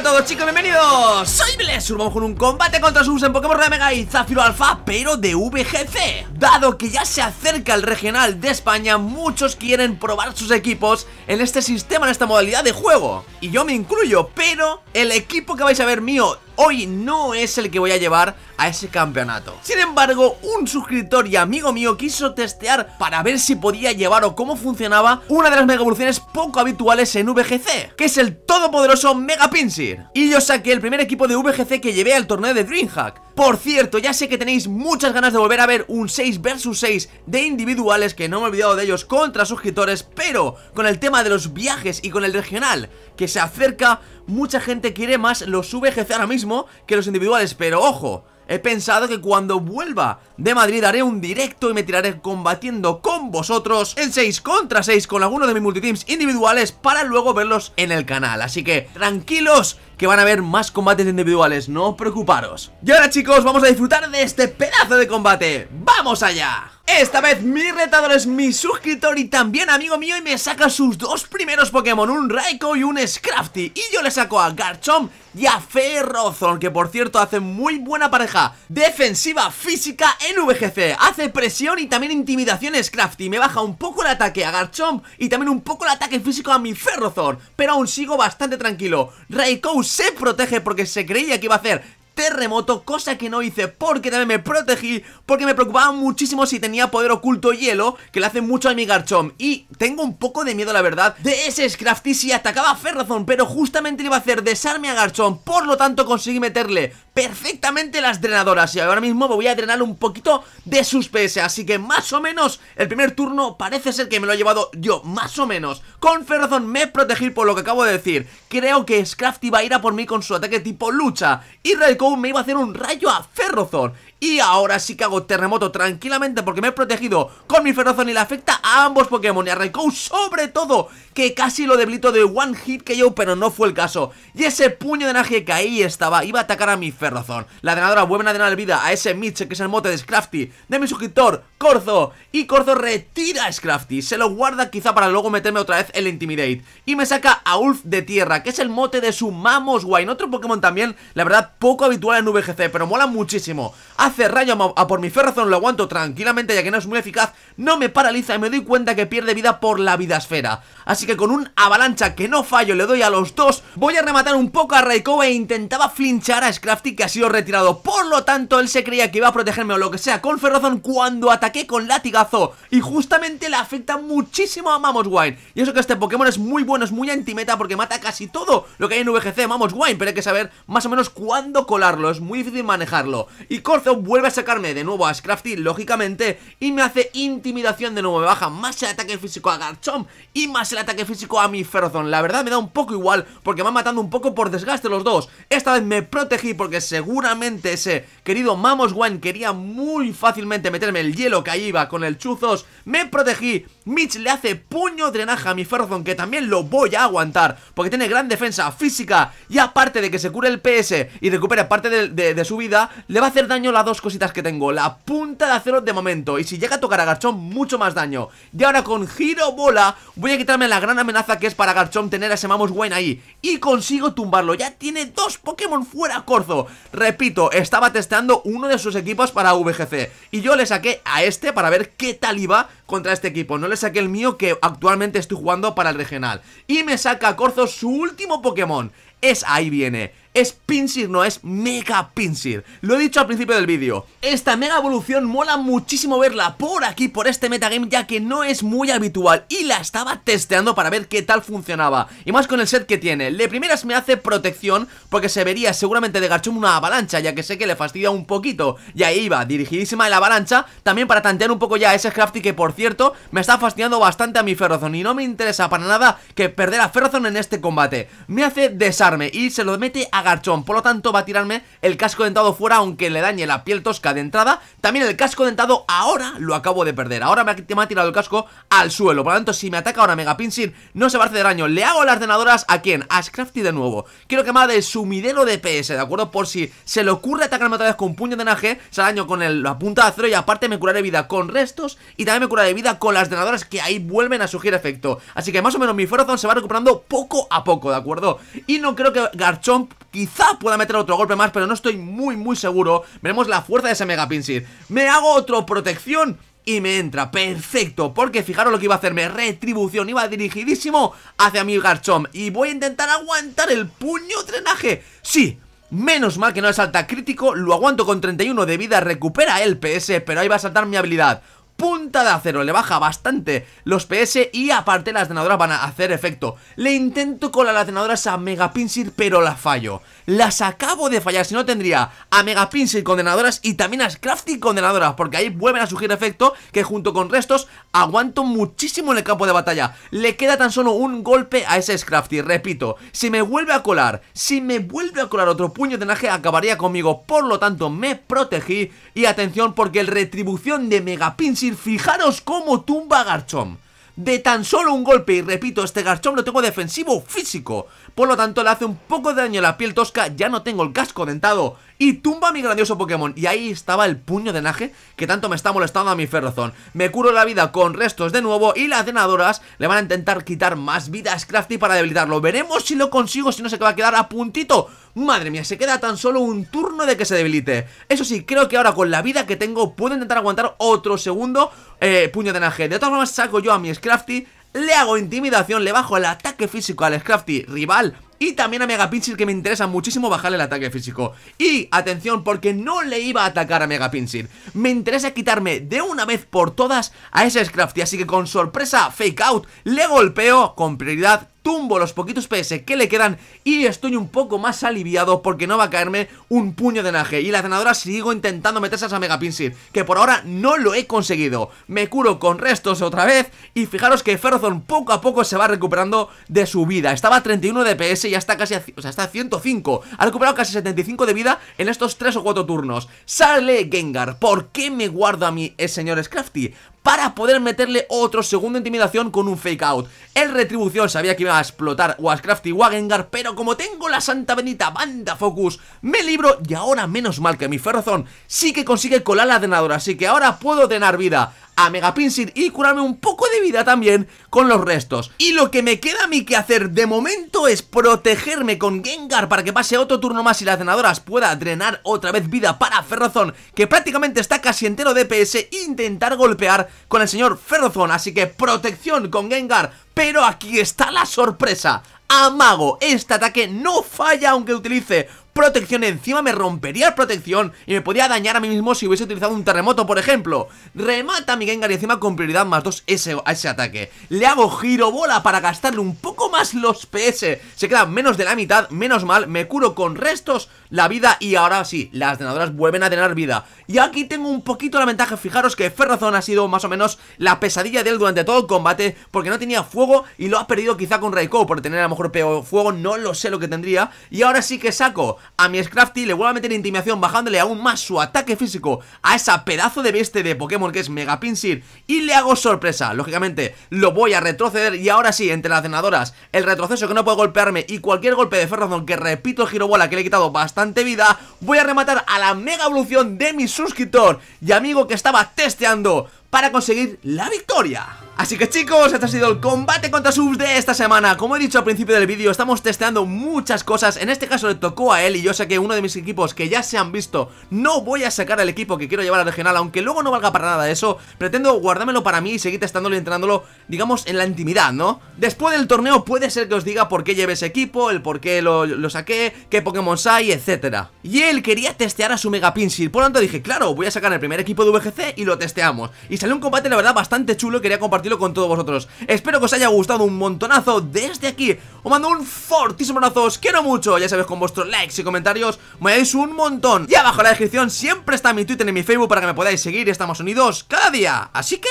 a todos chicos, bienvenidos Soy Blessur, vamos con un combate contra Sus en Pokémon Red Mega y Zafiro Alpha Pero de VGC Dado que ya se acerca el regional de España Muchos quieren probar sus equipos en este sistema, en esta modalidad de juego Y yo me incluyo, pero el equipo que vais a ver mío hoy no es el que voy a llevar a ese campeonato. Sin embargo, un suscriptor y amigo mío quiso testear para ver si podía llevar o cómo funcionaba una de las mega evoluciones poco habituales en VGC, que es el todopoderoso Mega Pinsir. Y yo saqué el primer equipo de VGC que llevé al torneo de Dreamhack. Por cierto, ya sé que tenéis muchas ganas de volver a ver un 6 vs 6 de individuales Que no me he olvidado de ellos contra suscriptores Pero con el tema de los viajes y con el regional que se acerca Mucha gente quiere más los VGC ahora mismo que los individuales Pero ojo, He pensado que cuando vuelva de Madrid haré un directo y me tiraré combatiendo con vosotros en 6 contra 6 con alguno de mis multiteams individuales para luego verlos en el canal. Así que tranquilos que van a haber más combates individuales, no os preocuparos. Y ahora chicos, vamos a disfrutar de este pedazo de combate. ¡Vamos allá! Esta vez mi retador es mi suscriptor y también amigo mío y me saca sus dos primeros Pokémon, un Raikou y un Scrafty Y yo le saco a Garchomp y a Ferrozón, que por cierto hace muy buena pareja defensiva física en VGC Hace presión y también intimidación Scrafty, me baja un poco el ataque a Garchomp y también un poco el ataque físico a mi Ferrozor, Pero aún sigo bastante tranquilo, Raikou se protege porque se creía que iba a hacer terremoto, cosa que no hice porque también me protegí, porque me preocupaba muchísimo si tenía poder oculto hielo, que le hace mucho a mi Garchomp, y tengo un poco de miedo, la verdad, de ese Scrafty si atacaba a Ferrazón, pero justamente le iba a hacer desarme a Garchomp, por lo tanto conseguí meterle perfectamente las drenadoras, y ahora mismo me voy a drenar un poquito de sus PS, así que más o menos el primer turno parece ser que me lo he llevado yo, más o menos, con Ferrazón me protegí por lo que acabo de decir, creo que Scrafty va a ir a por mí con su ataque tipo lucha, y Redco me iba a hacer un rayo a Ferrozón Y ahora sí que hago terremoto este tranquilamente porque me he protegido con mi Ferrozón y le afecta a ambos Pokémon y a Raikou sobre todo Que casi lo debilito de One Hit que yo, pero no fue el caso Y ese puño de energía que ahí estaba iba a atacar a mi Ferrozón La drenadora vuelve a drenar vida a ese Mitch que es el mote de Scrafty de mi suscriptor Corzo. Y Corzo retira a Scrafty. Se lo guarda quizá para luego meterme otra vez el Intimidate. Y me saca a Ulf de tierra, que es el mote de su Mamos Otro Pokémon también, la verdad, poco habitual en VGC, pero mola muchísimo. Hace rayo a, por mi Ferrazón, lo aguanto tranquilamente ya que no es muy eficaz. No me paraliza y me doy cuenta que pierde vida por la vida esfera. Así que con un avalancha que no fallo, le doy a los dos. Voy a rematar un poco a Raikou e intentaba flinchar a Scrafty que ha sido retirado. Por lo tanto, él se creía que iba a protegerme o lo que sea con Ferrazón cuando atacaba que con latigazo Y justamente le afecta muchísimo a Mamos Wine. Y eso que este Pokémon es muy bueno, es muy antimeta Porque mata casi todo lo que hay en VGC Wine. Pero hay que saber más o menos cuándo colarlo Es muy difícil manejarlo Y Corzo vuelve a sacarme de nuevo a Scrafty, lógicamente Y me hace intimidación de nuevo Me baja más el ataque físico a Garchomp Y más el ataque físico a mi Ferrozone, La verdad me da un poco igual Porque me van matando un poco por desgaste los dos Esta vez me protegí porque seguramente ese querido Mamos Wine quería muy fácilmente meterme el hielo que ahí iba con el chuzos, me protegí Mitch le hace puño drenaje a mi Ferzón que también lo voy a aguantar porque tiene gran defensa física y aparte de que se cure el PS y recupere parte de, su vida, le va a hacer daño las dos cositas que tengo, la punta de acero de momento y si llega a tocar a Garchomp mucho más daño y ahora con giro bola voy a quitarme la gran amenaza que es para Garchomp tener a ese Mamos Wayne ahí y consigo tumbarlo, ya tiene dos Pokémon fuera Corzo, repito, estaba testeando uno de sus equipos para VGC y yo le saqué a este para ver qué tal iba contra este equipo, no es aquel mío que actualmente estoy jugando para el regional. Y me saca a Corzo su último Pokémon. Es ahí viene es Pinsir, no, es Mega Pinsir Lo he dicho al principio del vídeo Esta Mega Evolución mola muchísimo verla por aquí, por este metagame Ya que no es muy habitual Y la estaba testeando para ver qué tal funcionaba Y más con el set que tiene De primeras me hace protección Porque se vería seguramente de Garchomp una avalancha Ya que sé que le fastidia un poquito Y ahí iba, dirigidísima la avalancha También para tantear un poco ya ese Crafty que por cierto Me está fastidiando bastante a mi Ferrozone Y no me interesa para nada que perder a Ferrozone en este combate Me hace desarme y se lo mete a Garchón, Por lo tanto va a tirarme el casco dentado fuera Aunque le dañe la piel tosca de entrada También el casco dentado ahora lo acabo de perder Ahora me ha, tirado el casco al suelo Por lo tanto si me ataca ahora Mega Pinsir No se va a hacer daño, le hago las denadoras ¿A quién? A Scrafty de nuevo Quiero que me de sumidero de PS, ¿de acuerdo? Por si se le ocurre atacarme otra vez con puño de naje Se daño con el, la punta de acero Y aparte me curaré vida con restos Y también me curaré vida con las denadoras Que ahí vuelven a surgir efecto Así que más o menos mi fuerza se va recuperando poco a poco, ¿de acuerdo? Y no creo que Garchomp Quizá pueda meter otro golpe más, pero no estoy muy, muy seguro Veremos la fuerza de ese Mega Pinsir Me hago otro protección y me entra, perfecto, porque fijaros lo que iba a hacerme, retribución, iba dirigidísimo hacia mi Garchomp Y voy a intentar aguantar el puño drenaje, sí, menos mal que no le salta crítico, lo aguanto con 31 de vida, recupera el PS, pero ahí va a saltar mi habilidad punta de acero Le baja bastante los PS y aparte las detonadoras van a hacer efecto Le intento con las detonadoras a Mega Pinsir pero la fallo Las acabo de fallar, si no tendría a Mega Pinsir con y también a Scrafty con Porque ahí vuelven a surgir efecto que junto con restos aguanto muchísimo en el campo de batalla Le queda tan solo un golpe a ese Scrafty, repito Si me vuelve a colar, si me vuelve a colar otro puño de naje acabaría conmigo Por lo tanto me protegí y atención porque el retribución de Mega Pinsir fijaros cómo tumba Garchomp de tan solo un golpe. Y repito, este Garchomp lo tengo defensivo físico. Por lo tanto, le hace un poco de daño a la piel tosca. Ya no tengo el casco dentado. Y tumba mi grandioso Pokémon. Y ahí estaba el puño de Naje que tanto me está molestando a mi Ferrozón. Me curo la vida con restos de nuevo. Y las denadoras le van a intentar quitar más vidas a Scrafty para debilitarlo. Veremos si lo consigo, si no se va a quedar a puntito Madre mía, se queda tan solo un turno de que se debilite Eso sí, creo que ahora con la vida que tengo Puedo intentar aguantar otro segundo eh, Puño de naje De todas formas saco yo a mi Scrafty Le hago intimidación, le bajo el ataque físico al Scrafty rival y también a Mega Pinsir, que me interesa muchísimo bajarle el ataque físico Y atención porque no le iba a atacar a Mega Pinsir Me interesa quitarme de una vez por todas a ese Scrafty Así que con sorpresa, Fake Out, le golpeo con prioridad tumbo los poquitos PS que le quedan y estoy un poco más aliviado porque no va a caerme un puño de naje y la cenadora sigo intentando meterse a esa Mega Pinsir, que por ahora no lo he conseguido. Me curo con restos otra vez y fijaros que Ferrozon poco a poco se va recuperando de su vida. Estaba a 31 de PS y ya está casi a, 105. Ha recuperado casi 75 de vida en estos 3 o 4 turnos. Sale Gengar. ¿Por qué me guardo a mí, señores Crafty? para poder meterle otro segundo intimidación con un fake out. El retribución sabía que iba a explotar Wascraft y Wagengar, pero como tengo la santa bendita banda focus, me libro y ahora menos mal que mi ferrozón sí que consigue colar la denadora así que ahora puedo denar vida a Pinsir y curarme un poco de vida también con los restos. Y lo que me queda a mí que hacer de momento es protegerme con Gengar para que pase otro turno más y las drenadoras pueda drenar otra vez vida para Ferrozón, que prácticamente está casi entero de PS, e intentar golpear con el señor Ferrozón. Así que protección con Gengar. Pero aquí está la sorpresa. Amago, este ataque no falla aunque utilice protección encima me rompería protección y me podría dañar a mí mismo si hubiese utilizado un terremoto, por ejemplo. Remata a mi Gengar y encima con prioridad más 2 a ese ataque. Le hago giro bola para gastarle un poco más los PS. Se quedan menos de la mitad, menos mal, me curo con restos la vida y ahora sí, las denadoras vuelven a tener vida. Y aquí tengo un poquito la ventaja, fijaros que Ferrazón ha sido más o menos la pesadilla de él durante todo el combate porque no tenía fuego y lo ha perdido quizá con Raikou por tener a lo mejor peor fuego, no lo sé lo que tendría. Y ahora sí que saco a mi Scrafty, le vuelvo a meter intimidación bajándole aún más su ataque físico a esa pedazo de bestia de Pokémon que es Mega Pinsir y le hago sorpresa. Lógicamente lo voy a retroceder y ahora sí, entre las cenadoras el retroceso que no puede golpearme y cualquier golpe de Ferrozón que repito el giro bola que le he quitado bastante vida, voy a rematar a la mega evolución de mi suscriptor y amigo que estaba testeando para conseguir la victoria. Así que chicos, este ha sido el combate contra subs de esta semana Como he dicho al principio del vídeo, estamos testeando muchas cosas En este caso le tocó a él y yo sé que uno de mis equipos que ya se han visto No voy a sacar el equipo que quiero llevar al regional, aunque luego no valga para nada eso Pretendo guardármelo para mí y seguir testándolo y entrenándolo, digamos, en la intimidad, ¿no? Después del torneo puede ser que os diga por qué lleve ese equipo, el por qué lo, saqué, qué Pokémon hay, etcétera Y él quería testear a su Mega Pinsir, por lo tanto dije, claro, voy a sacar el primer equipo de VGC y lo testeamos Y salió un combate la verdad bastante chulo, quería compartir con todos vosotros. Espero que os haya gustado un montonazo desde aquí. Os mando un fortísimo abrazo, os quiero mucho. Ya sabéis, con vuestros likes y comentarios me dais un montón. Y abajo en la descripción siempre está mi Twitter y mi Facebook para que me podáis seguir estamos unidos cada día. Así que,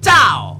¡chao!